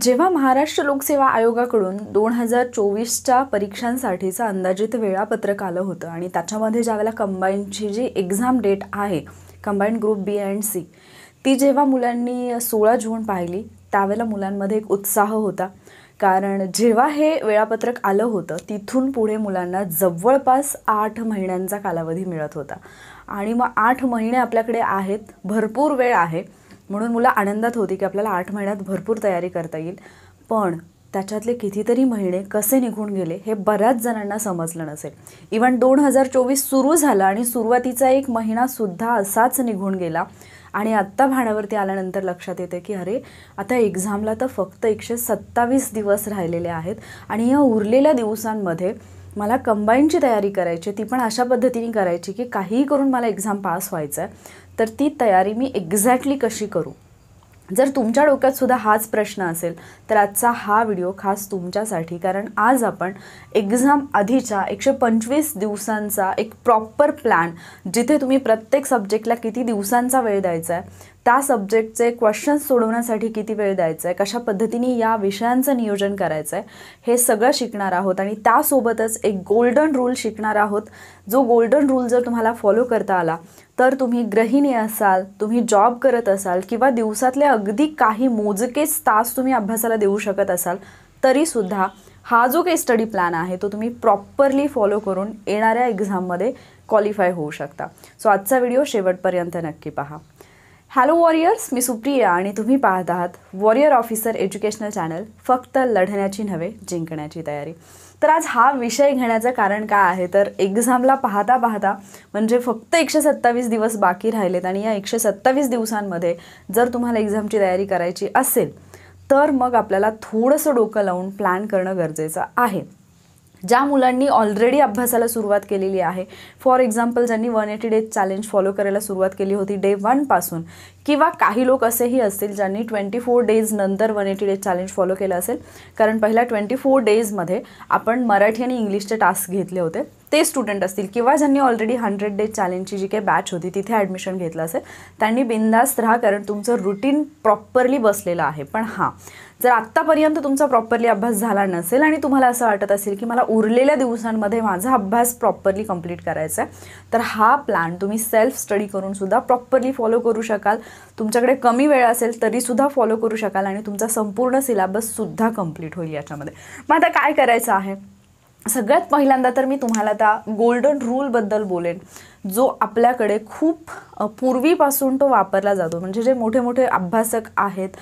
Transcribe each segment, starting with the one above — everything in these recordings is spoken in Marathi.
जेव्हा महाराष्ट्र लोकसेवा आयोगाकडून दोन हजार चोवीसच्या परीक्षांसाठीचं अंदाजित वेळापत्रक आलं होतं आणि त्याच्यामध्ये ज्यावेळेला कंबाईनची जी एक्झाम डेट आहे combined group B and C ती जेव्हा मुलांनी सोळा जून पाहिली त्यावेळेला मुलांमध्ये एक उत्साह होता कारण जेव्हा हे वेळापत्रक आलं होतं तिथून पुढे मुलांना जवळपास आठ महिन्यांचा कालावधी मिळत होता आणि मग आठ महिने आपल्याकडे आहेत भरपूर वेळ आहे म्हणून मुलं आनंदात होती की आपल्याला आठ महिन्यात भरपूर तयारी करता येईल पण त्याच्यातले कितीतरी महिने कसे निघून गेले हे बऱ्याच जणांना समजलं नसेल इवन दोन हजार चोवीस सुरू झालं आणि सुरुवातीचा एक महिनासुद्धा असाच निघून गेला आणि आत्ता भाण्यावरती आल्यानंतर लक्षात येते की अरे आता एक्झामला तर फक्त एकशे सत्तावीस दिवस राहिलेले आहेत आणि या उरलेल्या दिवसांमध्ये मला कंबाईनची तयारी करायची ती पण अशा पद्धतीने करायची की काहीही करून मला एक्झाम पास व्हायचं आहे तर ती तयारी मी एक्झॅक्टली कशी करू जर तुमच्या डोक्यात सुद्धा हाच प्रश्न असेल तर आजचा हा व्हिडिओ खास तुमच्यासाठी कारण आज आपण एक्झाम आधीच्या एकशे पंचवीस दिवसांचा एक प्रॉपर प्लॅन जिथे तुम्ही प्रत्येक सब्जेक्टला किती दिवसांचा वेळ द्यायचा आहे त्या सब्जेक्टचे क्वेश्चन्स सोडवण्यासाठी किती वेळ द्यायचा आहे कशा पद्धतीने या विषयांचं नियोजन करायचं आहे हे सगळं शिकणार आहोत आणि त्यासोबतच एक गोल्डन रूल शिकणार आहोत जो गोल्डन रूल जर तुम्हाला फॉलो करता आला तर तुम्ही ग्रहिणी असाल तुम्ही जॉब करत असाल किंवा दिवसातले अगदी काही मोजकेच तास तुम्ही अभ्यासाला देऊ शकत असाल तरीसुद्धा हा जो काही स्टडी प्लॅन आहे तो तुम्ही प्रॉपरली फॉलो करून येणाऱ्या एक्झाममध्ये क्वालिफाय होऊ शकता सो आजचा व्हिडिओ शेवटपर्यंत नक्की पहा हॅलो वॉरियर्स मी सुप्रिया आणि तुम्ही पाहत आहात वॉरियर ऑफिसर एज्युकेशनल चॅनल फक्त लढण्याची नव्हे जिंकण्याची तयारी तर आज हा विषय घेण्याचं कारण काय आहे तर एक्झामला पाहता पाहता म्हणजे फक्त एकशे सत्तावीस दिवस बाकी राहिलेत आणि या एकशे सत्तावीस दिवसांमध्ये जर तुम्हाला एक्झामची तयारी करायची असेल तर मग आपल्याला थोडंसं डोकं लावून प्लॅन करणं गरजेचं आहे ज्या मुलांनी ऑलरेडी अभ्यासाला सुरुवात केलेली आहे फॉर एक्झाम्पल ज्यांनी one eighty days challenge follow करायला सुरुवात केली होती डे वनपासून किंवा काही लोक असेही असतील ज्यांनी ट्वेंटी फोर डेज नंतर one eighty days challenge follow केलं असेल कारण पहिल्या ट्वेंटी फोर डेजमध्ये आपण मराठी आणि इंग्लिशचे टास्क घेतले होते ते स्टुडंट असतील किंवा ज्यांनी ऑलरेडी हंड्रेड डेज चॅलेंजची जी काही बॅच होती तिथे ॲडमिशन घेतलं असेल त्यांनी बिंदास्त राहा कारण तुमचं रुटीन प्रॉपरली बसलेलं आहे पण हां जर आत्तापर्यंत तुमचा प्रॉपरली अभ्यास झाला नसेल आणि तुम्हाला असं वाटत असेल की मला उरलेल्या दिवसांमध्ये माझा अभ्यास प्रॉपरली कंप्लीट करायचा आहे तर हा प्लॅन तुम्ही सेल्फ स्टडी करून सुद्धा प्रॉपरली फॉलो करू शकाल तुमच्याकडे कमी वेळ असेल तरीसुद्धा फॉलो करू शकाल आणि तुमचा संपूर्ण सिलेबससुद्धा कंप्लीट होईल याच्यामध्ये मग आता काय करायचं आहे सगळ्यात पहिल्यांदा तर मी तुम्हाला त्या गोल्डन रूलबद्दल बोलेन जो आपल्याकडे खूप पूर्वीपासून तो वापरला जातो म्हणजे जे मोठे मोठे अभ्यासक आहेत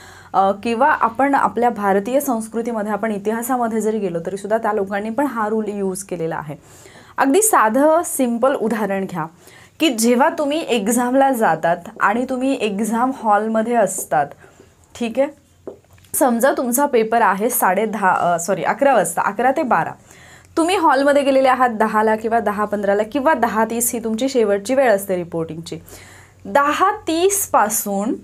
किंवा आपण आपल्या भारतीय संस्कृतीमध्ये आपण इतिहासामध्ये जरी गेलो तरीसुद्धा त्या लोकांनी पण हा रूल यूज केलेला आहे अगदी साधं सिम्पल उदाहरण घ्या की जेव्हा तुम्ही एक्झामला जातात आणि तुम्ही एक्झाम हॉलमध्ये असतात ठीक आहे समजा तुमचा पेपर आहे साडे दहा सॉरी अकरा वाजता अकरा ते बारा तुम्ही हॉलमध्ये गेलेले आहात दहाला किंवा दहा पंधराला किंवा दहा तीस ही तुमची शेवटची वेळ असते रिपोर्टिंगची दहा तीसपासून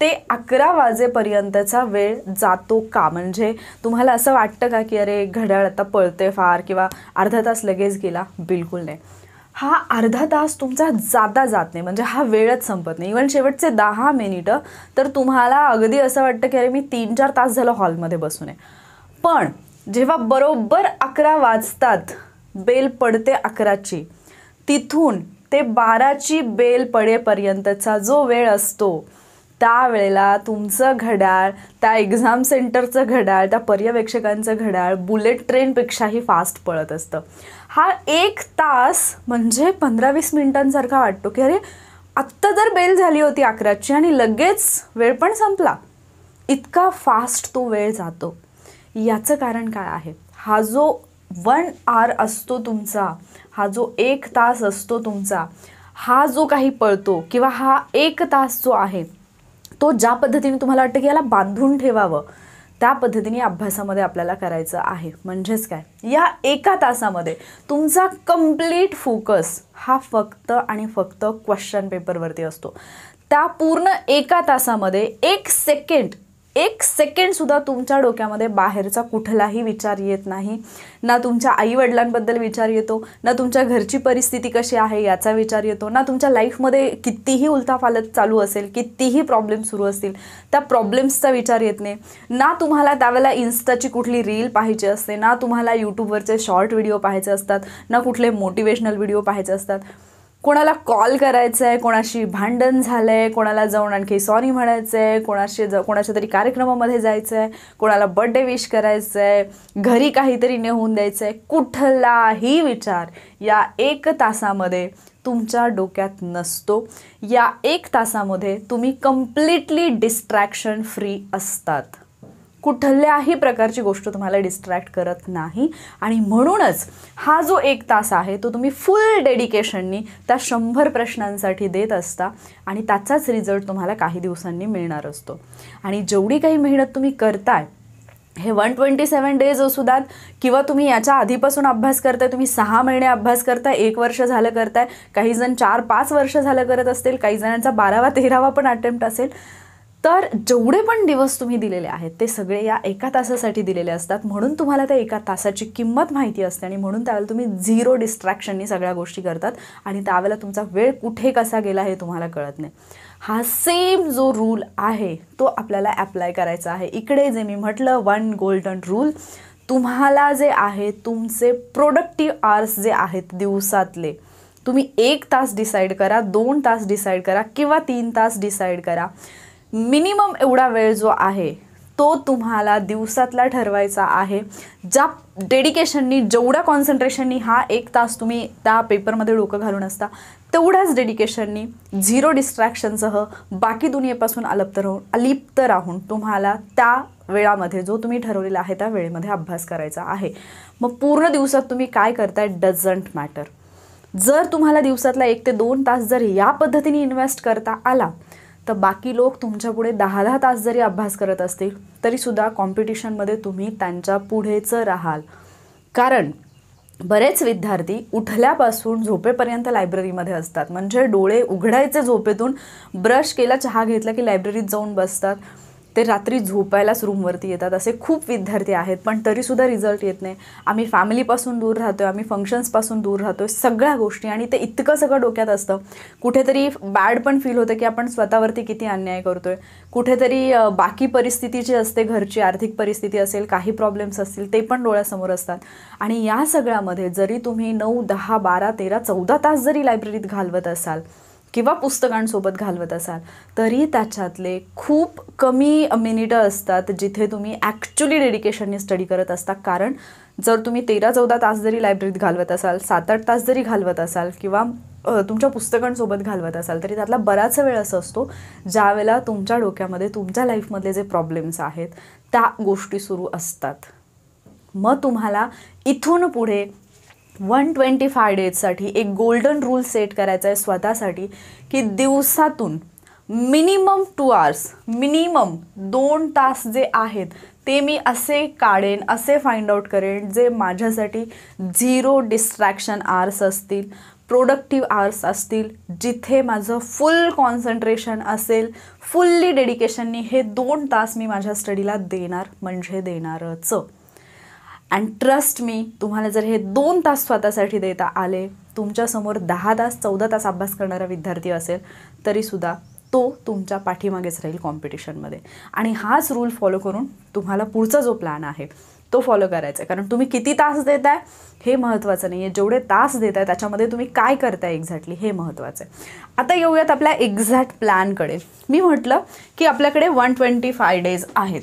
ते अकरा वाजेपर्यंतचा वेळ जातो का म्हणजे तुम्हाला असं वाटतं का की अरे घड्याळ आता पळते फार किंवा अर्धा तास लगेच गेला बिलकुल नाही हा अर्धा तास तुमचा जाता जात नाही म्हणजे हा वेळच संपत नाही इवन शेवटचे दहा मिनिटं तर तुम्हाला अगदी असं वाटतं की अरे मी तीन चार तास झालं हॉलमध्ये बसून आहे पण जेव्हा बरोबर अकरा वाजतात बेल पडते अकराची तिथून ते बाराची बेल पडेपर्यंतचा जो वेळ असतो त्यावेळेला तुमचं घड्याळ त्या एक्झाम सेंटरचं घड्याळ त्या पर्यवेक्षकांचं घड्याळ बुलेट ट्रेनपेक्षाही फास्ट पळत असतं हा एक तास म्हणजे पंधरा वीस मिनिटांसारखा वाटतो की अरे आत्ता जर बेल झाली होती अकराची आणि लगेच वेळ पण संपला इतका फास्ट तो वेळ जातो याचं कारण काय आहे हा जो वन आर असतो तुमचा हा जो एक तास असतो तुमचा हा जो काही पळतो किंवा हा एक तास जो आहे तो ज्या पद्धतीने तुम्हाला वाटतं की याला बांधून ठेवावं त्या पद्धतीने अभ्यासामध्ये आपल्याला करायचं आहे म्हणजेच काय या एका तासामध्ये तुमचा कम्प्लीट फोकस हा फक्त आणि फक्त क्वेश्चन पेपरवरती असतो त्या पूर्ण एका तासामध्ये एक सेकंड एक सेकंडसुद्धा तुमच्या डोक्यामध्ये बाहेरचा कुठलाही विचार येत नाही ना तुमच्या आईवडिलांबद्दल विचार येतो ना तुमच्या घरची परिस्थिती कशी आहे याचा विचार येतो ना तुमच्या लाईफमध्ये कितीही उलताफालत चालू असेल कितीही प्रॉब्लेम सुरू असतील त्या प्रॉब्लेम्सचा विचार येत नाही ना तुम्हाला त्यावेळेला इन्स्टाची कुठली रील पाहिजे असते ना तुम्हाला यूट्यूबवरचे शॉर्ट व्हिडिओ पाहायचे असतात ना कुठले मोटिवेशनल व्हिडिओ पाहायचे असतात कोणाला कॉल करायचं आहे कोणाशी भांडण झालं आहे कोणाला जाऊन आणखी सॉरी म्हणायचं आहे कोणाशी ज कोणाच्या तरी कार्यक्रमामध्ये जायचं आहे कोणाला बड्डे विश करायचं आहे घरी काहीतरी नेऊन द्यायचं आहे कुठलाही विचार या एक तासामध्ये तुमच्या डोक्यात नसतो या एक तासामध्ये तुम्ही कम्प्लिटली डिस्ट्रॅक्शन फ्री असतात कुठल्याही प्रकारची गोष्ट तुम्हाला डिस्ट्रॅक्ट करत नाही आणि म्हणूनच हा जो एक तास आहे तो तुम्ही फुल डेडिकेशननी त्या शंभर प्रश्नांसाठी देत असता आणि त्याचाच रिझल्ट तुम्हाला काही दिवसांनी मिळणार असतो आणि जेवढी काही मेहनत तुम्ही करताय हे वन ट्वेंटी सेवन डेज असू द्यात किंवा तुम्ही याच्या आधीपासून अभ्यास करताय तुम्ही सहा महिने अभ्यास करताय एक वर्ष झालं करताय काही जण चार पाच वर्ष झालं करत असतील काही जणांचा बारावा तेरावा पण अटेम्प्ट असेल तर जेवढे पण दिवस तुम्ही दिलेले आहेत ते सगळे या एका तासासाठी दिलेले असतात म्हणून तुम्हाला त्या एका तासाची किंमत माहिती असते आणि म्हणून त्यावेळेला तुम्ही झिरो डिस्ट्रॅक्शननी सगळ्या गोष्टी करतात आणि त्यावेळेला तुमचा वेळ कुठे कसा गेला हे तुम्हाला कळत नाही हा सेम जो रूल आहे तो आपल्याला ॲप्लाय करायचा आहे इकडे जे मी म्हटलं वन गोल्डन रूल तुम्हाला जे आहे तुमचे प्रोडक्टिव्ह आर्स जे आहेत दिवसातले तुम्ही एक तास डिसाईड करा दोन तास डिसाईड करा किंवा तीन तास डिसाईड करा मिनिमम एवढा वेळ जो आहे तो तुम्हाला दिवसातला ठरवायचा आहे ज्या डेडिकेशननी जेवढ्या कॉन्सन्ट्रेशननी हा एक तास तुम्ही त्या पेपरमध्ये डोकं घालून असता तेवढ्याच डेडिकेशननी झिरो डिस्ट्रॅक्शनसह बाकी दुनियेपासून अलप्त राहून अलिप्त राहून तुम्हाला त्या वेळामध्ये जो तुम्ही ठरवलेला आहे त्या वेळेमध्ये अभ्यास करायचा आहे मग पूर्ण दिवसात तुम्ही काय करताय डझंट मॅटर जर तुम्हाला दिवसातला एक ते दोन तास जर या पद्धतीने इन्व्हेस्ट करता आला तर बाकी लोक तुमच्यापुढे दहा दहा तास जरी अभ्यास करत असतील तरीसुद्धा कॉम्पिटिशनमध्ये तुम्ही त्यांच्या पुढेचं राहाल कारण बरेच विद्यार्थी उठल्यापासून झोपेपर्यंत लायब्ररीमध्ये असतात म्हणजे डोळे उघडायचे झोपेतून ब्रश केला चहा घेतला की लायब्ररीत जाऊन बसतात ते रात्री झोपायलाच रूमवरती येतात असे खूप विद्यार्थी आहेत पण तरीसुद्धा रिझल्ट येत नाही आम्ही फॅमिलीपासून दूर राहतो आहे आम्ही फंक्शन्सपासून दूर राहतो आहे सगळ्या गोष्टी आणि ते इतकं सगळं डोक्यात असतं कुठेतरी बॅड पण फील होतं की आपण स्वतःवरती किती अन्याय करतो आहे कुठेतरी बाकी परिस्थिती जी असते घरची आर्थिक परिस्थिती असेल काही प्रॉब्लेम्स असतील ते पण डोळ्यासमोर असतात आणि या सगळ्यामध्ये जरी तुम्ही नऊ दहा बारा तेरा चौदा तास जरी लायब्ररीत घालवत असाल किंवा पुस्तकांसोबत घालवत असाल तरी त्याच्यातले खूप कमी मिनिटं असतात जिथे तुम्ही ॲक्च्युली डेडिकेशनने स्टडी करत असता कारण जर तुम्ही तेरा चौदा तास जरी लायब्ररीत घालवत असाल सात आठ तास जरी घालवत असाल किंवा तुमच्या पुस्तकांसोबत घालवत असाल तरी त्यातला बराच वेळ असं असतो ज्यावेळेला तुमच्या डोक्यामध्ये तुमच्या लाईफमधले जे प्रॉब्लेम्स आहेत त्या गोष्टी सुरू असतात मग तुम्हाला इथून पुढे वन ट्वेंटी फाय डेजसाठी एक गोल्डन रूल सेट करायचा आहे स्वतःसाठी की दिवसातून मिनिमम टू आवर्स मिनिमम दोन तास जे आहेत ते मी असे काढेन असे फाइंड आउट करेन जे माझ्यासाठी झिरो डिस्ट्रॅक्शन आर्स असतील प्रोडक्टिव्ह आर्स असतील जिथे माझं फुल कॉन्सन्ट्रेशन असेल फुल्ली डेडिकेशननी हे दोन तास मी माझ्या स्टडीला देणार म्हणजे देणारच अँड ट्रस्ट मी तुम्हाला जर हे दोन तास स्वतःसाठी देता आले तुमच्यासमोर दहा तास चौदा तास अभ्यास करणारा विद्यार्थी असेल तरीसुद्धा तो तुमच्या पाठीमागेच राहील कॉम्पिटिशनमध्ये आणि हाच रूल फॉलो करून तुम्हाला पुढचा जो प्लॅन आहे तो फॉलो करायचा आहे कारण तुम्ही किती तास देत आहे हे महत्त्वाचं नाही आहे जेवढे तास देत आहे त्याच्यामध्ये तुम्ही काय करताय एक्झॅक्टली हे महत्त्वाचं आहे आता येऊयात आपल्या एक्झॅक्ट प्लॅनकडे मी म्हटलं की आपल्याकडे वन ट्वेंटी फाय डेज आहेत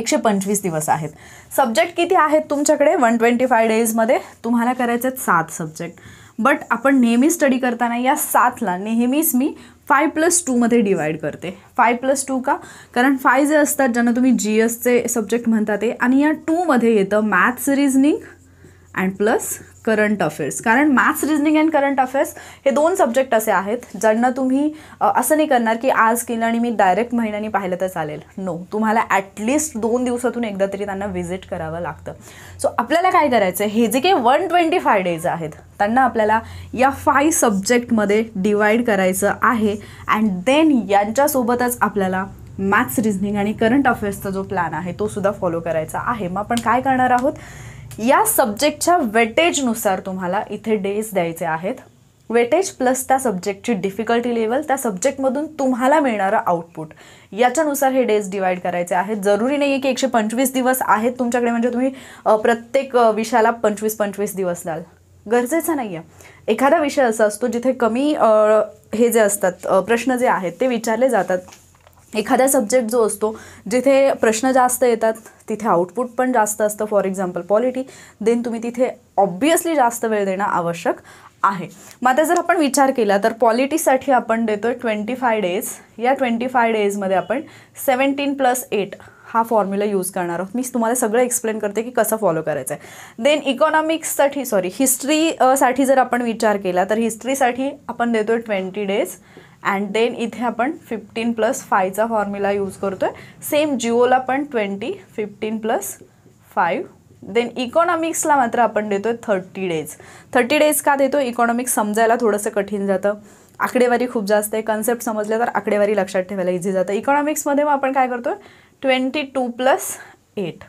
एकशे पंचवीस दिवस आहेत सब्जेक्ट किती आहेत तुमच्याकडे वन ट्वेंटी फाय डेजमध्ये तुम्हाला करायचे आहेत सात सब्जेक्ट बट आपण नेहमी स्टडी करताना या सातला नेहमीच मी फाय प्लस टूमध्ये डिवाईड करते फाय प्लस टू का कारण फाय जे असतात ज्यांना तुम्ही जी एसचे सब्जेक्ट म्हणता ते आणि या टूमध्ये येतं maths reasoning and plus current affairs कारण maths reasoning and current affairs हे दोन सब्जेक्ट असे आहेत ज्यांना तुम्ही असं नाही करणार की आज केलं आणि मी डायरेक्ट महिन्याने पाहिलं तर चालेल नो तुम्हाला ॲटलिस्ट दोन दिवसातून एकदा तरी त्यांना व्हिजिट करावं लागतं सो आपल्याला काय करायचं हे जे काही वन ट्वेंटी फाय डेज आहेत त्यांना आपल्याला या फाय सब्जेक्टमध्ये डिवाईड करायचं आहे अँड देन यांच्यासोबतच आपल्याला मॅथ्स रिजनिंग आणि करंट अफेअर्सचा जो प्लॅन आहे तो सुद्धा फॉलो करायचा आहे मग आपण काय करणार आहोत या सब्जेक्टच्या वेटेजनुसार तुम्हाला इथे डेज द्यायचे आहेत वेटेज प्लस त्या सब्जेक्टची डिफिकल्टी लेवल त्या सब्जेक्टमधून तुम्हाला मिळणारं आउटपुट याच्यानुसार हे डेज डिवाईड करायचे आहेत जरुरी नाही आहे की एकशे पंचवीस दिवस आहेत तुमच्याकडे म्हणजे तुम्ही प्रत्येक विषयाला पंचवीस पंचवीस दिवस द्याल गरजेचं नाही आहे एखादा विषय असा असतो जिथे कमी हे जे असतात प्रश्न जे आहेत ते विचारले जातात एखादा सब्जेक्ट जो असतो जिथे प्रश्न जास्त येतात तिथे आउटपुट पण जास्त असतं फॉर एक्झाम्पल पॉलिटी देन तुम्ही तिथे ऑब्वियसली जास्त वेळ देणं आवश्यक आहे मग आता जर आपण विचार केला तर पॉलिटीसाठी आपण देतो आहे ट्वेंटी फाय डेज या ट्वेंटी फाय डेजमध्ये आपण सेवन्टीन प्लस एट हा फॉर्म्युला यूज करणार आहोत मी तुम्हाला सगळं एक्सप्लेन करते की कसं फॉलो करायचं आहे देन इकॉनॉमिक्ससाठी सॉरी हिस्ट्रीसाठी जर आपण विचार केला तर हिस्ट्रीसाठी आपण देतो आहे ट्वेंटी डेज अँड देन इथे आपण फिफ्टीन प्लस फायचा फॉर्म्युला यूज करतो आहे सेम जिओला पण twenty fifteen plus five then इकॉनॉमिक्सला मात्र आपण देतो आहे थर्टी डेज थर्टी डेज का देतो इकॉनॉमिक्स समजायला थोडंसं कठीण जातं आकडेवारी खूप जास्त आहे कन्सेप्ट समजले तर आकडेवारी लक्षात ठेवायला इझी जातं इकॉनॉमिक्समध्ये मग आपण काय करतो twenty two plus eight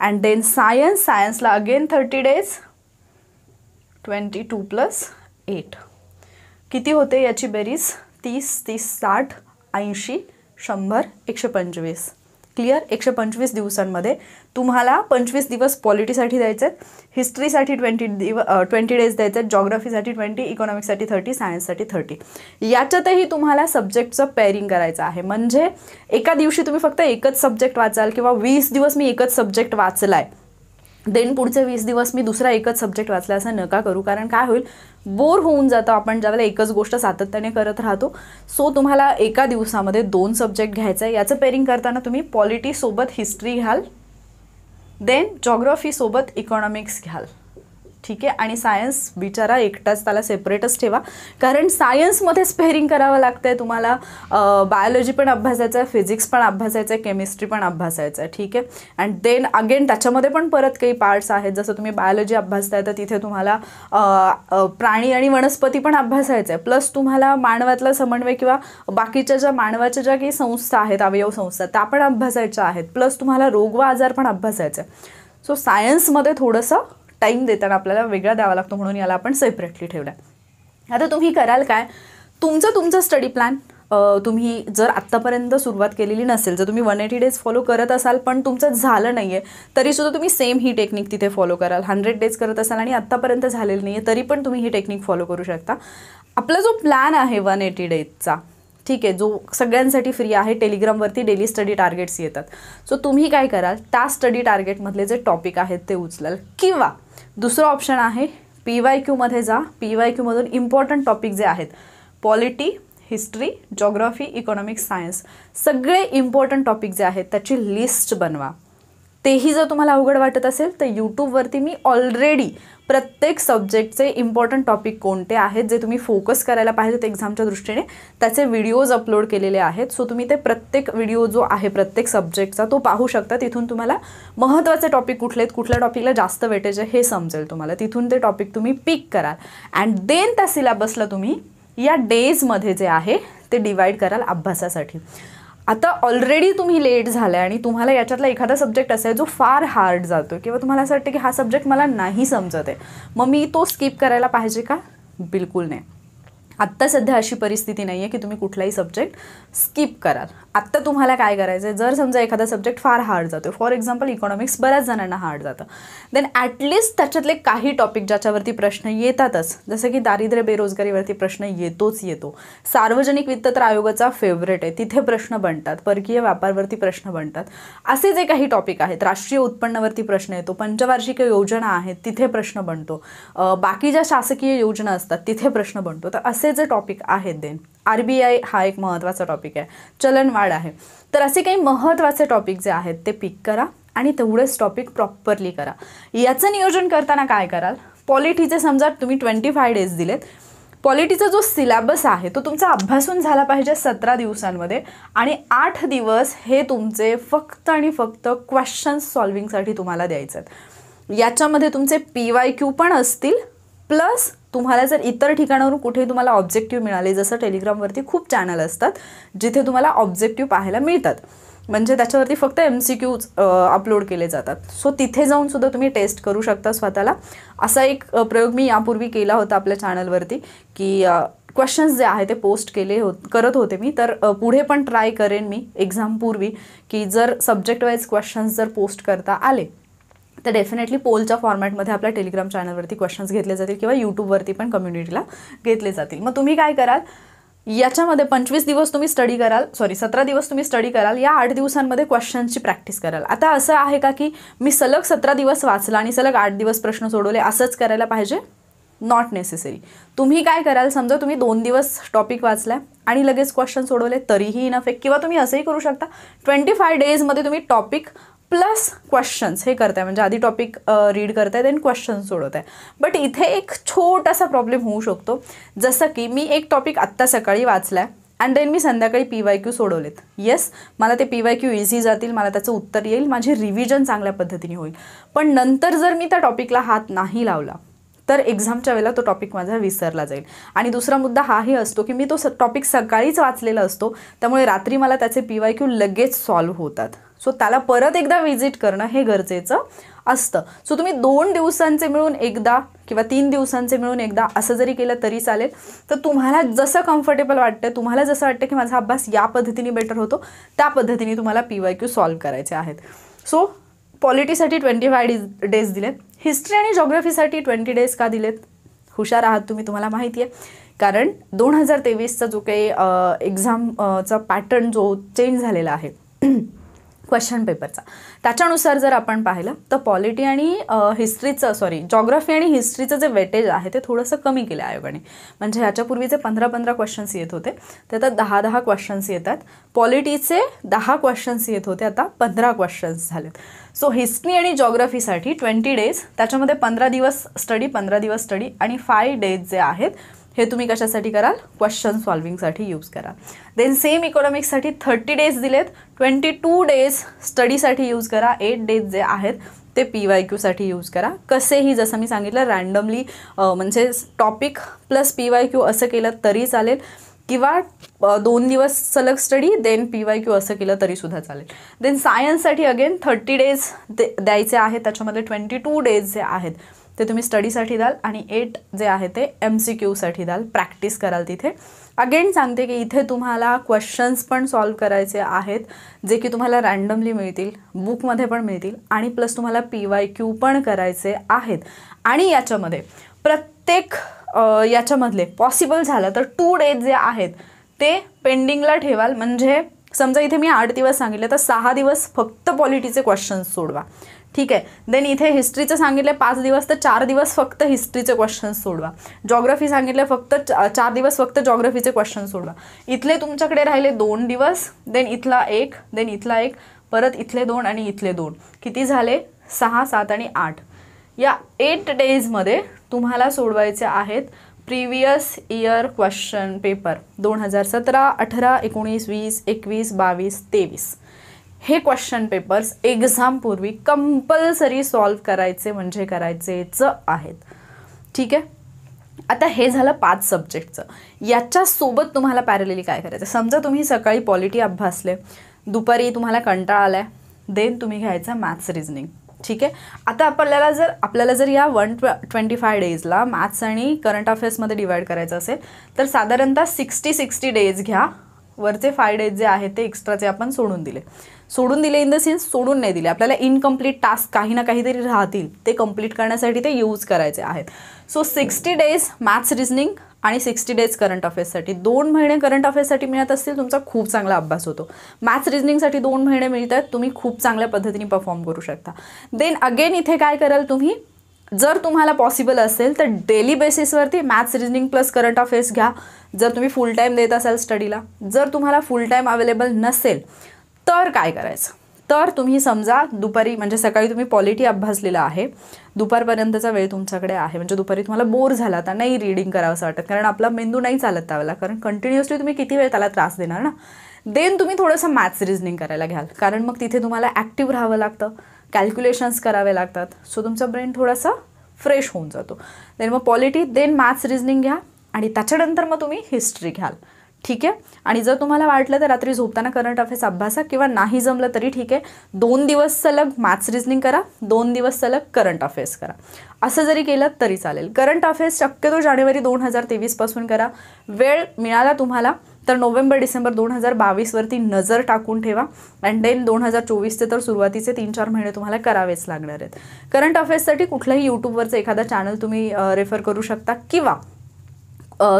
and then science सायन्सला again thirty days twenty two plus eight किती होते याची बेरीज तीस तीस साठ ऐंशी शंभर एकशे पंचवीस क्लिअर एकशे पंचवीस दिवसांमध्ये तुम्हाला पंचवीस दिवस पॉलिटीसाठी द्यायचे आहेत हिस्ट्रीसाठी ट्वेंटी दिव ट्वेंटी डेज द्यायचे आहेत जॉग्रफीसाठी ट्वेंटी इकॉनॉमिक्ससाठी थर्टी सायन्ससाठी थर्टी याच्यातही तुम्हाला सब्जेक्टचं पेअरिंग करायचं आहे म्हणजे एका दिवशी तुम्ही फक्त एकच सब्जेक्ट वाचाल किंवा वीस दिवस मी एकच सब्जेक्ट वाचला देन पुढचे वीस दिवस मी दुसरा एकच सब्जेक्ट वाचला असं नका करू कारण काय होईल बोर होऊन जातो आपण ज्यावेळेला एकच गोष्ट सातत्याने करत राहतो सो तुम्हाला एका दिवसामध्ये दोन सब्जेक्ट घ्यायचा आहे याचं पेरिंग करताना तुम्ही पॉलिटीसोबत हिस्ट्री घ्याल देन जॉग्रॉफीसोबत इकॉनॉमिक्स घ्याल ठीक आहे आणि सायन्स बिचारा एकटाच त्याला सेपरेटच ठेवा कारण सायन्समध्ये स्पेरिंग करावं लागतं आहे तुम्हाला बायोलॉजी पण अभ्यासायचं आहे फिजिक्स पण अभ्यासायचं आहे केमिस्ट्री पण अभ्यासायचं आहे ठीक आहे अँड देन अगेन त्याच्यामध्ये पण परत काही पार्ट्स आहेत जसं तुम्ही बायोलॉजी अभ्यासताय तर तिथे तुम्हाला प्राणी आणि वनस्पती पण अभ्यासायचं आहे प्लस तुम्हाला मानवातला समन्वय किंवा बाकीच्या ज्या मानवाच्या ज्या काही संस्था आहेत अवयव संस्था त्या पण अभ्यासायच्या आहेत प्लस तुम्हाला रोग व आजार पण अभ्यासायचा आहे सो सायन्समध्ये थोडंसं टाईम देताना आपल्याला वेगळा द्यावा लागतो म्हणून याला आपण सेपरेटली ठेवला आता तुम्ही कराल काय तुमचं तुमचं स्टडी प्लॅन तुम्ही जर आत्तापर्यंत सुरुवात केलेली नसेल जर तुम्ही वन एटी डेज फॉलो करत असाल पण तुमचं झालं नाही आहे तरीसुद्धा तुम्ही सेम ही टेक्निक तिथे फॉलो कराल हंड्रेड डेज करत असाल आणि आत्तापर्यंत झालेलं नाही आहे तरी पण तुम्ही ही टेक्निक फॉलो करू शकता आपला जो प्लॅन आहे वन एटी डेजचा ठीक आहे जो सगळ्यांसाठी फ्री आहे टेलिग्रामवरती डेली स्टडी टार्गेट्स येतात सो तुम्ही काय कराल त्या स्टडी टार्गेटमधले जे टॉपिक आहेत ते उचलाल किंवा दुसरं ऑप्शन आहे पी वाय क्यूमध्ये जा पी वाय क्यूमधून इम्पॉर्टंट टॉपिक जे आहेत polity history geography economics science सगळे इम्पॉर्टंट टॉपिक जे आहेत त्याची लिस्ट बनवा तेही जर तुम्हाला अवघड वाटत असेल तर यूट्यूबवरती मी ऑलरेडी प्रत्येक सब्जेक्टचे इम्पॉर्टंट टॉपिक कोणते आहेत जे तुम्ही फोकस करायला पाहिजेत एक्झामच्या दृष्टीने त्याचे व्हिडिओज अपलोड केलेले आहेत सो तुम्ही ते प्रत्येक व्हिडिओ जो आहे प्रत्येक सब्जेक्टचा तो पाहू शकता तिथून तुम्हाला महत्त्वाचे टॉपिक कुठले आहेत कुठल्या टॉपिकला जास्त वेटेज आहे हे समजेल तुम्हाला तिथून ते टॉपिक तुम्ही पिक कराल अँड देन त्या सिलेबसला तुम्ही या डेजमध्ये जे आहे ते डिवाईड कराल अभ्यासासाठी आता ऑलरेडी तुम्ही लेट झालाय आणि तुम्हाला याच्यातला एखादा सब्जेक्ट असा आहे जो फार हार्ड जातो किंवा तुम्हाला असं वाटतं की हा सब्जेक्ट मला नाही समजत आहे मग मी तो स्किप करायला पाहिजे का बिलकुल नाही आत्ता सध्या अशी परिस्थिती नाही आहे की तुम्ही कुठलाही सब्जेक्ट स्किप कराल आत्ता तुम्हाला काय करायचं जर समजा एखादा सब्जेक्ट फार हार्ड जातो फॉर एक्झाम्पल इकॉनॉमिक्स बऱ्याच जणांना हार्ड जातं देन ॲटलिस्ट त्याच्यातले काही टॉपिक ज्याच्यावरती प्रश्न येतातच जसं की दारिद्र्य बेरोजगारीवरती प्रश्न येतोच येतो सार्वजनिक वित्त तर आयोगाचा फेवरेट आहे तिथे प्रश्न बनतात परकीय व्यापारवरती प्रश्न बनतात असे जे काही टॉपिक आहेत राष्ट्रीय उत्पन्नावरती प्रश्न येतो पंचवार्षिक योजना आहेत तिथे प्रश्न बनतो बाकी ज्या शासकीय योजना असतात तिथे प्रश्न बनतो तर असे असे जे टॉपिक आहेत देन आर बी आय हा एक महत्त्वाचा टॉपिक आहे चलनवाढ आहे तर असे काही महत्त्वाचे टॉपिक जे आहेत ते पिक करा आणि तेवढेच टॉपिक प्रॉपरली करा याचं नियोजन करताना काय कराल पॉलिटीचे समजा तुम्ही ट्वेंटी फाय डेज दिलेत पॉलिटीचा जो सिलेबस आहे तो तुमचा अभ्यासून झाला पाहिजे सतरा दिवसांमध्ये आणि आठ दिवस हे तुमचे फक्त आणि फक्त क्वेश्चन्स सॉल्विंगसाठी तुम्हाला द्यायचे आहेत याच्यामध्ये तुमचे पी वाय क्यू पण असतील प्लस तुम्हाला जर इतर ठिकाणावरून कुठे तुम्हाला ऑब्जेक्टिव्ह मिळाले जसं टेलिग्रामवरती खूप चॅनल असतात जिथे तुम्हाला ऑब्जेक्टिव्ह पाहायला मिळतात म्हणजे त्याच्यावरती फक्त एम सी क्यूज अपलोड केले जातात सो तिथे जाऊन सुद्धा तुम्ही टेस्ट करू शकता स्वतःला असा एक प्रयोग मी यापूर्वी केला होता आपल्या चॅनलवरती की क्वेश्चन्स जे आहे ते पोस्ट केले हो करत होते मी तर पुढे पण ट्राय करेन मी एक्झामपूर्वी की जर सब्जेक्ट वाईज क्वेश्चन्स जर पोस्ट करता आले तर डेफिनेटली पोलच्या फॉर्मॅटमध्ये आपल्या टेलिग्राम चॅनलवरती क्वेश्चन्स घेतले जातील किंवा यूट्यूबवरती पण कम्युनिटीला घेतले जातील मग तुम्ही काय कराल याच्यामध्ये पंचवीस दिवस तुम्ही स्टडी कराल सॉरी सतरा दिवस तुम्ही स्टडी कराल या आठ दिवसांमध्ये क्वेश्चनची प्रॅक्टिस कराल आता असं आहे का की मी सलग सतरा दिवस वाचला आणि सलग आठ दिवस प्रश्न सोडवले असंच करायला पाहिजे नॉट नेसेसरी तुम्ही काय कराल समजा तुम्ही दोन दिवस टॉपिक वाचला आणि लगेच क्वेश्चन सोडवले तरीही इनफेक्ट किंवा तुम्ही असंही करू शकता ट्वेंटी फाय डेजमध्ये तुम्ही टॉपिक प्लस क्वेश्चन्स हे आहे म्हणजे आधी टॉपिक रीड करताय देन क्वेश्चन सोडवत आहे बट इथे एक छोटासा प्रॉब्लेम होऊ शकतो जसं की मी एक टॉपिक आत्ता सकाळी वाचला आहे अँड देन मी संध्याकाळी पी वाय क्यू सोडवलेत येस मला ते पी वाय क्यू इझी जातील मला त्याचं उत्तर येईल माझे रिव्हिजन चांगल्या पद्धतीने होईल पण नंतर जर मी त्या टॉपिकला हात नाही लावला तर एक्झामच्या वेळेला तो टॉपिक माझा विसरला जाईल आणि दुसरा मुद्दा हाही असतो की मी तो स टॉपिक सकाळीच वाचलेला असतो त्यामुळे रात्री मला त्याचे पी वाय क्यू लगेच सॉल्व्ह होतात सो त्याला परत एकदा व्हिजिट करणं हे गरजेचं असतं सो तुम्ही दोन दिवसांचे मिळून एकदा किंवा तीन दिवसांचे मिळून एकदा असं जरी केलं तरी चालेल तर तुम्हाला जसं कम्फर्टेबल वाटतं तुम्हाला जसं वाटतं की माझा अभ्यास या पद्धतीने बेटर होतो त्या पद्धतीने तुम्हाला पी वाय क्यू सॉल्व्ह करायचे आहेत सो पॉलिटीसाठी ट्वेंटी फाय डेज दिलेत हिस्ट्री आणि जॉग्रफीसाठी ट्वेंटी डेज का दिलेत हुशार आहात तुम्ही तुम्हाला माहिती आहे कारण दोन हजार तेवीसचा जो काही एक्झामचा पॅटर्न जो चेंज झालेला आहे क्वेश्चन पेपरचा त्याच्यानुसार जर आपण पाहिलं तर पॉलिटी आणि हिस्ट्रीचं सॉरी जॉग्राफी आणि हिस्ट्रीचं जे वेटेज आहे ते थोडंसं कमी केलं आयोगाने म्हणजे जे पंधरा पंधरा क्वेश्चन्स येत होते ते आता दहा दहा क्वेश्चन्स येतात पॉलिटीचे दहा क्वेश्चन्स येत होते आता पंधरा क्वेश्चन्स झालेत सो हिस्ट्री आणि जॉग्राफीसाठी ट्वेंटी डेज त्याच्यामध्ये पंधरा दिवस स्टडी पंधरा दिवस स्टडी आणि फाय डेज जे आहेत हे तुम्ही कशासाठी कराल क्वेश्चन सॉल्विंगसाठी यूज करा देन सेम इकॉनॉमिक्ससाठी थर्टी डेज दिलेत ट्वेंटी टू डेज स्टडीसाठी यूज करा एट डेज जे आहेत ते पी वाय क्यूसाठी यूज करा कसेही जसं मी सांगितलं रँडमली म्हणजे topic plus P Y Q असं केलं तरी चालेल किंवा दोन दिवस सलग study then P Y Q असं केलं तरीसुद्धा चालेल देन सायन्ससाठी अगेन थर्टी डेज दे द्यायचे आहेत त्याच्यामध्ये ट्वेंटी टू डेज जे आहेत ते तुम्ही स्टडीसाठी द्याल आणि एट जे आहे ते एम सी क्यूसाठी द्याल प्रॅक्टिस कराल तिथे अगेन सांगते की इथे तुम्हाला क्वेश्चन्स पण सॉल्व्ह करायचे आहेत जे की तुम्हाला रँडमली मिळतील बुकमध्ये पण मिळतील आणि प्लस तुम्हाला पी वाय क्यू पण करायचे आहेत आणि याच्यामध्ये प्रत्येक याच्यामधले पॉसिबल झालं तर टू डेज जे आहेत ते पेंडिंगला ठेवाल म्हणजे समजा इथे मी आठ दिवस सांगितले तर सहा दिवस फक्त पॉलिटीचे क्वेश्चन्स सोडवा ठीक आहे देन इथे हिस्ट्रीचं सांगितले पाच दिवस तर चार दिवस फक्त हिस्ट्रीचे क्वेश्चन्स सोडवा जॉग्रफी सांगितलं फक्त चार दिवस फक्त जॉग्रफीचे क्वेश्चन सोडवा इथले तुमच्याकडे राहिले दोन दिवस देन इथला एक देन इथला एक परत इथले दोन आणि इथले दोन किती झाले सहा सात आणि आठ या एट डेजमध्ये तुम्हाला सोडवायचे आहेत प्रिवियस इयर क्वेश्चन पेपर दोन हजार सतरा अठरा एकोणीस वीस एकवीस बावीस तेवीस हे क्वेश्चन पेपर्स एक्झामपूर्वी कंपल्सरी सॉल्व करायचे म्हणजे करायचेच आहेत ठीक आहे आता हे झालं पाच सब्जेक्टचं याच्यासोबत तुम्हाला पॅरेलेली काय करायचं समजा तुम्ही सकाळी पॉलिटी अभ्यासले दुपारी तुम्हाला कंटाळा आलाय देन तुम्ही घ्यायचा मॅथ्स रिजनिंग ठीक आहे आता आपल्याला जर आपल्याला जर या वन ट्व ट्वेंटी फाय डेजला मॅथ्स आणि करंट अफेअर्समध्ये डिवाईड करायचं असेल तर साधारणतः सिक्स्टी सिक्स्टी डेज घ्या वरचे फाय डेज जे आहेत ते एक्स्ट्राचे आपण सोडून दिले सोडून दिले इन द सेन्स सोडून नाही दिले आपल्याला इनकम्प्लीट टास्क काही ना काहीतरी राहतील ते कम्प्लीट करण्यासाठी ते यूज करायचे आहेत so sixty days maths reasoning आणि सिक्स्टी डेज करंट अफेअर्ससाठी दोन महिने करंट अफेअर्ससाठी मिळत असतील तुमचा खूप चांगला अभ्यास होतो मॅथ्स रिजनिंगसाठी दोन महिने मिळतात तुम्ही खूप चांगल्या पद्धतीने परफॉर्म करू शकता देन अगेन इथे काय कराल तुम्ही जर तुम्हाला पॉसिबल असेल तर डेली बेसिसवरती maths reasoning plus current affairs घ्या जर तुम्ही फुल टाईम देत असाल स्टडीला जर तुम्हाला फुल टाईम अवेलेबल नसेल तर काय करायचं तर तुम्ही समजा दुपारी म्हणजे सकाळी तुम्ही पॉलिटी अभ्यासलेला आहे दुपारपर्यंतचा वेळ तुमच्याकडे आहे म्हणजे दुपारी तुम्हाला बोर झाला तर नाही रीडिंग असं वाटत कारण आपला मेंदू नाही चालत त्यावेळेला कारण कंटिन्युअसली तुम्ही किती वेळ त्याला त्रास देणार ना देन तुम्ही थोडंसं मॅथ्स रिजनिंग करायला घ्याल कारण मग तिथे तुम्हाला ॲक्टिव्ह राहावं लागतं कॅल्क्युलेशन्स करावे लागतात सो तुमचा ब्रेन थोडासा फ्रेश होऊन जातो देन मग पॉलिटी देन मॅथ्स रिजनिंग घ्या आणि त्याच्यानंतर मग तुम्ही हिस्ट्री घ्याल ठीक आहे आणि जर तुम्हाला वाटलं तर रात्री झोपताना करंट अफेअर्स अभ्यासा किंवा नाही जमलं तरी ठीक आहे दोन दिवस सलग मॅथ्स रिजनिंग करा दोन दिवस सलग करंट अफेअर्स करा असं जरी केलं तरी चालेल करंट अफेअर्स शक्यतो जानेवारी दोन हजार तेवीसपासून करा वेळ मिळाला तुम्हाला तर नोव्हेंबर डिसेंबर दोन हजार बावीसवरती नजर टाकून ठेवा अँड देन दोन हजार चोवीसचे तर सुरुवातीचे तीन चार महिने तुम्हाला करावेच लागणार आहेत करंट अफेअर्ससाठी कुठल्याही यूट्यूबवरचं एखादा चॅनल तुम्ही रेफर करू शकता किंवा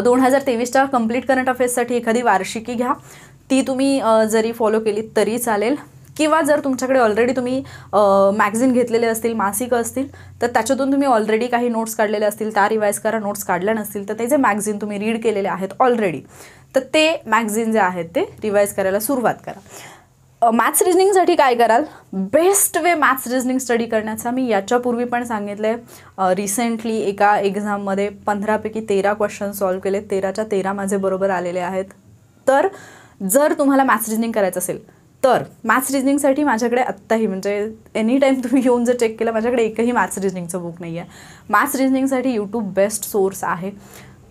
दोन हजार तेवीसच्या कंप्लीट करंट अफेअर्ससाठी एखादी वार्षिकी घ्या ती तुम्ही जरी फॉलो केली तरी चालेल किंवा जर तुमच्याकडे ऑलरेडी तुम्ही मॅगझिन घेतलेले असतील मासिकं असतील तर त्याच्यातून तुम्ही ऑलरेडी काही नोट्स काढलेले असतील त्या रिवाईज करा नोट्स काढल्या नसतील तर ते जे मॅगझिन तुम्ही रीड केलेले आहेत ऑलरेडी तर ते मॅगझिन जे आहेत ते रिवाईज करायला सुरुवात करा मॅथ्स रिजनिंगसाठी काय कराल best way maths reasoning study करण्याचा मी याच्यापूर्वी पण सांगितलं आहे रिसेंटली एका एक्झाममध्ये पंधरापैकी तेरा क्वेश्चन सॉल्व्ह केले तेराच्या तेरा माझे बरोबर आलेले आहेत तर जर तुम्हाला मॅथ्स रिजनिंग करायचं असेल तर मॅथ्स रिजनिंगसाठी माझ्याकडे आत्ताही म्हणजे एनी टाईम तुम्ही येऊन जर चेक केलं माझ्याकडे एकही मॅथ्स रिजनिंगचं बुक नाही आहे मॅथ्स रिजनिंगसाठी यूट्यूब बेस्ट सोर्स आहे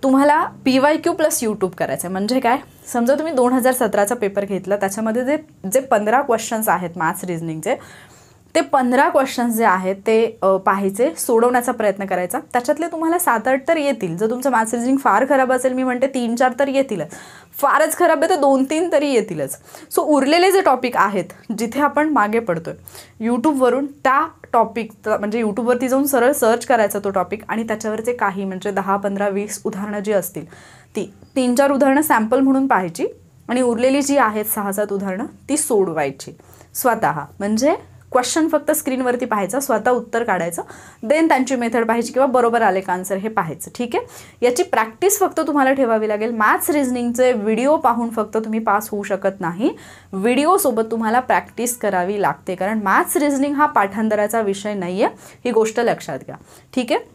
तुम्हाला P Y Q plus YouTube करायचं आहे म्हणजे काय समजा तुम्ही दोन हजार सतराचा पेपर घेतला त्याच्यामध्ये जे जे पंधरा क्वेश्चन्स आहेत मॅथ्स रिजनिंगचे ते पंधरा क्वेश्चन्स जे आहेत ते पाहायचे सोडवण्याचा प्रयत्न करायचा त्याच्यातले तुम्हाला सात आठ तर येतील जर तुमचं मॅसेजिंग फार खराब असेल मी म्हणते तीन चार तर येतीलच फारच खराब आहे तर दोन तीन तरी येतीलच सो उरलेले जे टॉपिक आहेत जिथे आपण मागे पडतो यूट्यूबवरून त्या टॉपिक म्हणजे यूट्यूबवरती जाऊन सरळ सर्च करायचा तो टॉपिक आणि त्याच्यावरचे काही म्हणजे दहा पंधरा वीस उदाहरणं जी असतील ती तीन चार उदाहरणं सॅम्पल म्हणून पाहायची आणि उरलेली जी आहेत सहा सात उदाहरणं ती सोडवायची स्वतः म्हणजे क्वेश्चन फक्त स्क्रीनवरती पाहायचा स्वतः उत्तर काढायचं देन त्यांची मेथड पाहायची किंवा बरोबर आले का आन्सर हे पाहायचं ठीक आहे याची प्रॅक्टिस फक्त तुम्हाला ठेवावी लागेल मॅथ्स रिझनिंगचे व्हिडिओ पाहून फक्त तुम्ही पास होऊ शकत नाही व्हिडिओसोबत तुम्हाला प्रॅक्टिस करावी लागते कारण मॅथ्स रिजनिंग हा पाठांतराचा विषय नाही ही गोष्ट लक्षात घ्या ठीक आहे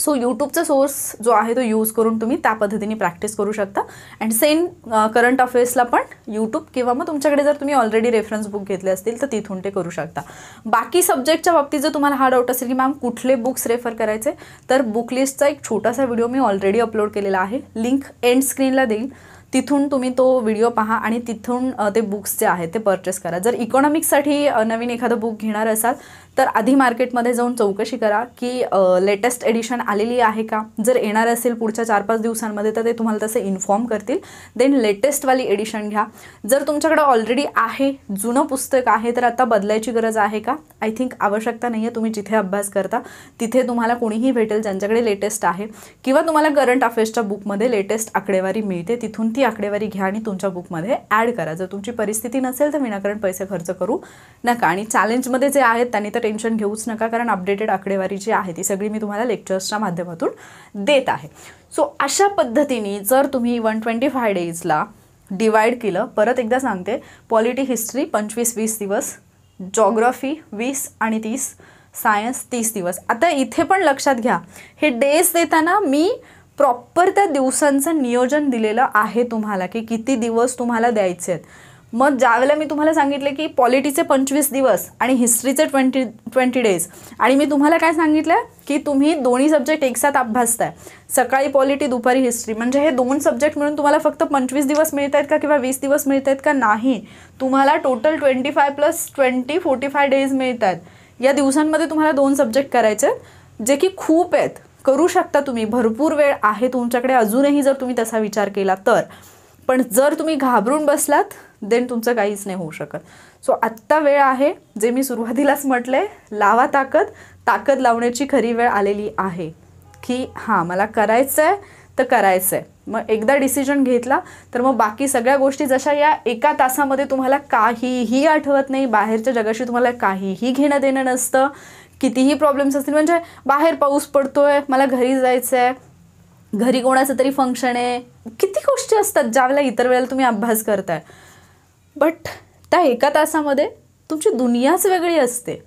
सो यूट्यूबचा सोर्स जो आहे तो यूज करून तुम्ही त्या पद्धतीने प्रॅक्टिस करू शकता अँड सेम करंट अफेअर्सला पण यूट्यूब किंवा मग तुमच्याकडे जर तुम्ही ऑलरेडी रेफरन्स बुक घेतले असतील तर तिथून ते करू शकता बाकी सब्जेक्टच्या बाबतीत जर तुम्हाला हा डाऊट असेल की मॅम कुठले बुक्स रेफर करायचे तर बुक लिस्टचा एक छोटासा व्हिडिओ मी ऑलरेडी अपलोड केलेला आहे लिंक एंड स्क्रीनला देईल तिथून तुम्ही तो व्हिडिओ पहा आणि तिथून ते बुक्स जे आहेत ते परचेस करा जर इकॉनॉमिक्ससाठी नवीन एखादं बुक घेणार असाल तर आधी मार्केटमध्ये जाऊन चौकशी करा की लेटेस्ट एडिशन आलेली आहे का जर येणार असेल पुढच्या चार पाच दिवसांमध्ये तर ते तुम्हाला तसे इन्फॉर्म करतील देन लेटेस्टवाली एडिशन घ्या जर तुमच्याकडे ऑलरेडी आहे जुनं पुस्तक आहे तर आता बदलायची गरज आहे का आय थिंक आवश्यकता नाही आहे तुम्ही जिथे अभ्यास करता तिथे तुम्हाला कोणीही भेटेल ज्यांच्याकडे लेटेस्ट आहे किंवा तुम्हाला करंट अफेअर्सच्या बुकमध्ये लेटेस्ट आकडेवारी मिळते तिथून ती आकडेवारी घ्या आणि तुमच्या बुकमध्ये ॲड करा जर तुमची परिस्थिती नसेल तर विनाकारण पैसे खर्च करू नका आणि चॅलेंजमध्ये जे आहेत त्यांनी तर टेन्शन घेऊच नका कारण अपडेटेड आकडेवारी जी आहे ती सगळी मी तुम्हाला लेक्चर्सच्या माध्यमातून देत आहे सो अशा पद्धतीने जर तुम्ही वन ट्वेंटी फाय डेजला डिवाईड केलं परत एकदा सांगते पॉलिटी हिस्ट्री पंचवीस वीस दिवस जॉग्रफी वीस आणि तीस सायन्स तीस दिवस आता इथे पण लक्षात घ्या हे डेज देताना मी प्रॉपर त्या दिवसांचं नियोजन दिलेलं आहे तुम्हाला की किती दिवस तुम्हाला द्यायचे आहेत मग ज्यावेळेला मी तुम्हाला सांगितले की पॉलिटीचे पंचवीस दिवस आणि हिस्ट्रीचे ट्वेंटी ट्वेंटी डेज आणि मी तुम्हाला काय सांगितलं की तुम्ही दोन्ही सब्जेक्ट एकसाथ अभ्यासताय सकाळी पॉलिटी दुपारी हिस्ट्री म्हणजे हे दोन सब्जेक्ट मिळून तुम्हाला फक्त पंचवीस दिवस मिळत आहेत का किंवा वीस दिवस मिळत आहेत का नाही तुम्हाला total twenty five plus twenty forty five days मिळत आहेत या दिवसांमध्ये तुम्हाला दोन सब्जेक्ट करायचे जे की खूप आहेत करू शकता तुम्ही भरपूर वेळ आहे तुमच्याकडे अजूनही जर तुम्ही तसा विचार केला तर पण जर तुम्ही घाबरून बसलात देन तुमचं काहीच नाही होऊ शकत सो आत्ता वेळ आहे जे मी सुरुवातीलाच म्हटलं आहे लावा ताकद ताकद लावण्याची खरी वेळ आलेली आहे की हां मला करायचं आहे तर करायचं आहे मग एकदा डिसिजन घेतला तर मग बाकी सगळ्या गोष्टी जशा या एका तासामध्ये तुम्हाला काहीही आठवत नाही बाहेरच्या जगाशी तुम्हाला काहीही घेणं देणं नसतं कितीही प्रॉब्लेम्स असतील म्हणजे बाहेर पाऊस पडतोय मला घरी जायचं आहे घरी कोणाचं तरी फंक्शन आहे किती गोष्टी असतात ज्यावेळेला इतर वेळेला तुम्ही अभ्यास करताय बट त्या एका तासामध्ये तुमची दुनियाच वेगळी असते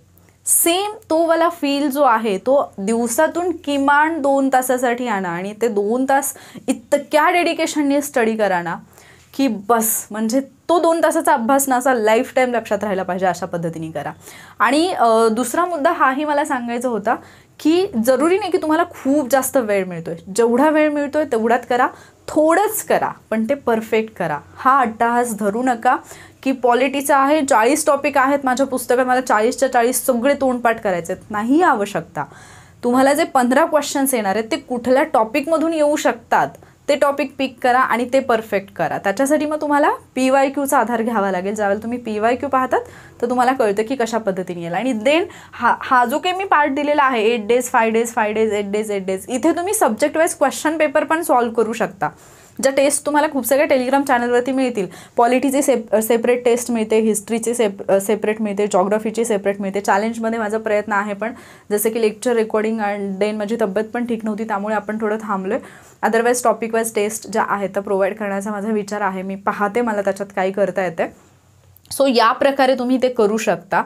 सेम तो वाला फील जो आहे तो दिवसातून किमान दोन तासासाठी आणा आणि ते दोन तास इतक्या डेडिकेशनने स्टडी करा ना की बस म्हणजे तो दोन तासाचा अभ्यास ना असा लाईफ टाईम लक्षात राहायला पाहिजे अशा पद्धतीने करा आणि दुसरा मुद्दा हाही मला सांगायचा होता की जरुरी नाही की तुम्हाला खूप जास्त वेळ मिळतोय जेवढा वेळ मिळतोय तेवढ्यात करा थोडंच करा पण ते परफेक्ट करा हा अट्टाहास धरू नका की पॉलिटीचा आहे चाळीस टॉपिक आहेत माझ्या पुस्तकात मला चाळीसच्या चाळीस सगळे तोंडपाठ करायचे आहेत नाही आवश्यकता तुम्हाला जे पंधरा क्वेश्चन्स येणार आहेत ते कुठल्या टॉपिकमधून येऊ शकतात ते टॉपिक पिक करा आणि ते परफेक्ट करा त्याच्यासाठी मग तुम्हाला पी वाय क्यूचा आधार घ्यावा लागेल ज्यावेळेला तुम्ही पी वाय क्यू पाहतात तर तुम्हाला कळतं की कशा पद्धतीने येईल आणि देन हा हा जो काही मी पार्ट दिलेला आहे eight days five days five days eight days eight days इथे तुम्ही सब्जेक्ट वाईज क्वेश्चन पेपर पण सॉल्व्ह करू शकता ज्या टेस्ट तुम्हाला खूप सगळ्या टेलिग्राम चॅनलवरती मिळतील पॉलिटीचे सेप सेपरेट टेस्ट मिळते हिस्ट्रीचे सेप सेपरेट मिळते जॉग्रफीचे सेपरेट मिळते चॅलेंजमध्ये माझा प्रयत्न आहे पण जसं की लेक्चर रेकॉर्डिंग अँड देन माझी तब्येत पण ठीक नव्हती त्यामुळे आपण थोडं थांबलो अदरवाईज टॉपिक वाईज टेस्ट ज्या आहेत त्या प्रोव्हाइड करण्याचा माझा विचार आहे मी पाहते मला त्याच्यात काही करता येते सो या प्रकारे तुम्ही ते करू शकता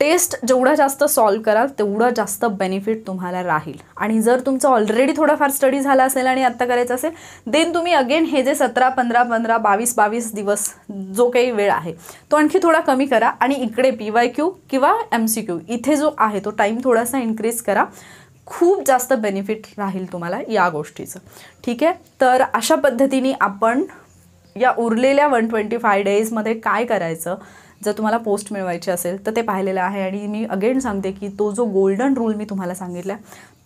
टेस्ट जेवढा जास्त सॉल्व कराल तेवढा जास्त बेनिफिट तुम्हाला राहील आणि जर तुमचं ऑलरेडी थोडाफार स्टडी झाला असेल आणि आत्ता करायचं असेल देन तुम्ही अगेन हे जे सतरा पंधरा पंधरा बावीस बावीस दिवस जो काही वेळ आहे तो आणखी थोडा कमी करा आणि इकडे पी वाय क्यू किंवा एम सी क्यू इथे जो आहे तो टाईम थोडासा इन्क्रीज करा खूप जास्त बेनिफिट राहील तुम्हाला या गोष्टीचं ठीक आहे तर अशा पद्धतीने आपण या उरलेल्या वन ट्वेंटी फाय डेजमध्ये काय करायचं जर तुम्हाला पोस्ट मिळवायची असेल तर ते पाहिलेलं आहे आणि मी अगेन सांगते की तो जो गोल्डन रूल मी तुम्हाला सांगितला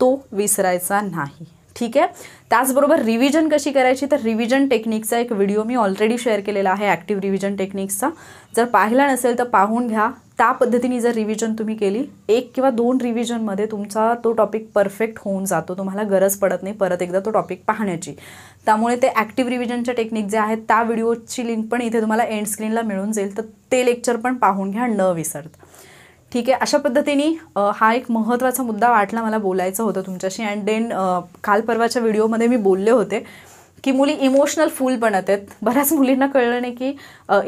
तो विसरायचा नाही ठीक आहे त्याचबरोबर रिव्हिजन कशी करायची तर रिव्हिजन टेक्निकचा एक व्हिडिओ मी ऑलरेडी शेअर केलेला आहे ॲक्टिव्ह रिव्हिजन टेक्निक्सचा जर पाहिला नसेल तर पाहून घ्या त्या पद्धतीने जर रिव्हिजन तुम्ही केली एक किंवा दोन रिव्हिजनमध्ये तुमचा तो टॉपिक परफेक्ट होऊन जातो तुम्हाला गरज पडत नाही परत एकदा तो टॉपिक पाहण्याची त्यामुळे ते ॲक्टिव्ह रिव्हिजनच्या टेक्निक जे आहेत त्या व्हिडिओची लिंक पण इथे तुम्हाला एंड स्क्रीनला मिळून जाईल तर ते लेक्चर पण पाहून घ्या न विसरता ठीक आहे अशा पद्धतीने हा एक महत्त्वाचा मुद्दा वाटला मला बोलायचं होतं तुमच्याशी अँड देन काल परवाच्या व्हिडिओमध्ये मी बोलले होते की मुली इमोशनल फूल बनत आहेत बऱ्याच मुलींना कळलं नाही की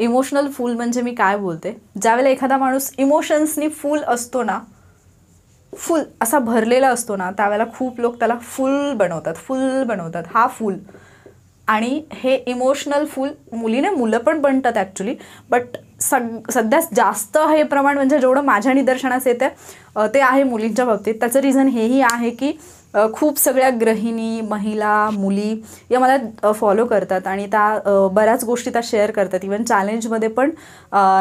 इमोशनल फूल म्हणजे मी काय बोलते ज्यावेळेला एखादा माणूस इमोशन्सनी फुल असतो ना फुल असा भरलेला असतो ना त्यावेळेला खूप लोक त्याला फुल बनवतात फुल बनवतात हा फुल आणि हे इमोशनल फुल मुलीने मुलं पण बनतात ॲक्च्युली बट सग सध्या जास्त हे प्रमाण म्हणजे जेवढं माझ्या निदर्शनास येते ते आहे मुलींच्या बाबतीत त्याचं रिझन हेही आहे की खूप सगळ्या गृहिणी महिला मुली या मला फॉलो करतात आणि त्या बऱ्याच गोष्टी त्या शेअर करतात इवन चॅलेंजमध्ये पण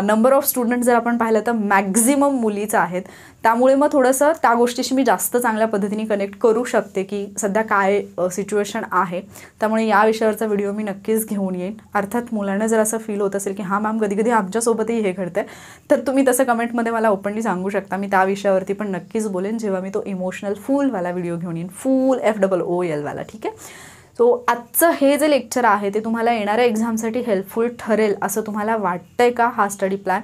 नंबर ऑफ स्टुडंट जर आपण पाहिलं तर मॅक्झिमम मुलीचं आहेत त्यामुळे मग थोडंसं त्या गोष्टीशी मी जास्त चांगल्या पद्धतीने कनेक्ट करू शकते की सध्या काय सिच्युएशन आहे त्यामुळे या विषयावरचा व्हिडिओ मी नक्कीच घेऊन येईन अर्थात मुलांना जर असं फील होत असेल की हा मॅम कधी कधी आमच्यासोबतही हे घडतं तर तुम्ही तसं कमेंटमध्ये मला ओपनली सांगू शकता मी त्या विषयावरती पण नक्कीच बोलेन जेव्हा मी तो इमोशनल फुलवाला व्हिडिओ घेऊन येईन फुल एफ डबल ओ एलवाला ठीक आहे सो आजचं हे जे लेक्चर आहे ते तुम्हाला येणाऱ्या एक्झामसाठी हेल्पफुल ठरेल असं तुम्हाला वाटतंय का हा स्टडी प्लॅन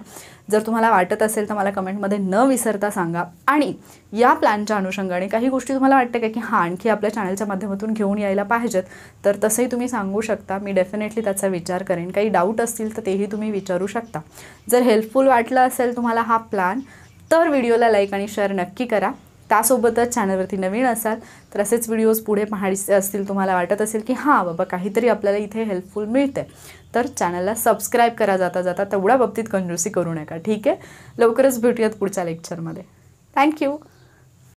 जर तुम्हाला वाटत असेल तर मला कमेंटमध्ये न विसरता सांगा आणि या प्लॅनच्या अनुषंगाने काही गोष्टी तुम्हाला वाटतं का की हां आणखी आपल्या चॅनलच्या माध्यमातून घेऊन यायला पाहिजेत तर तसंही तुम्ही सांगू शकता मी डेफिनेटली त्याचा विचार करेन काही डाऊट असतील तर तेही तुम्ही विचारू शकता जर हेल्पफुल वाटलं असेल तुम्हाला हा प्लॅन तर व्हिडिओला लाईक आणि शेअर नक्की करा त्यासोबतच चॅनलवरती नवीन असाल तर असेच व्हिडिओज पुढे पाहायचे असतील तुम्हाला वाटत असेल की हां बाबा काहीतरी आपल्याला इथे हेल्पफुल मिळते तर चॅनलला सबस्क्राईब करा जाता जाता तेवढ्या बाबतीत कंजूसी करू नका ठीक आहे लवकरच भेटूयात पुढच्या लेक्चरमध्ये थँक्यू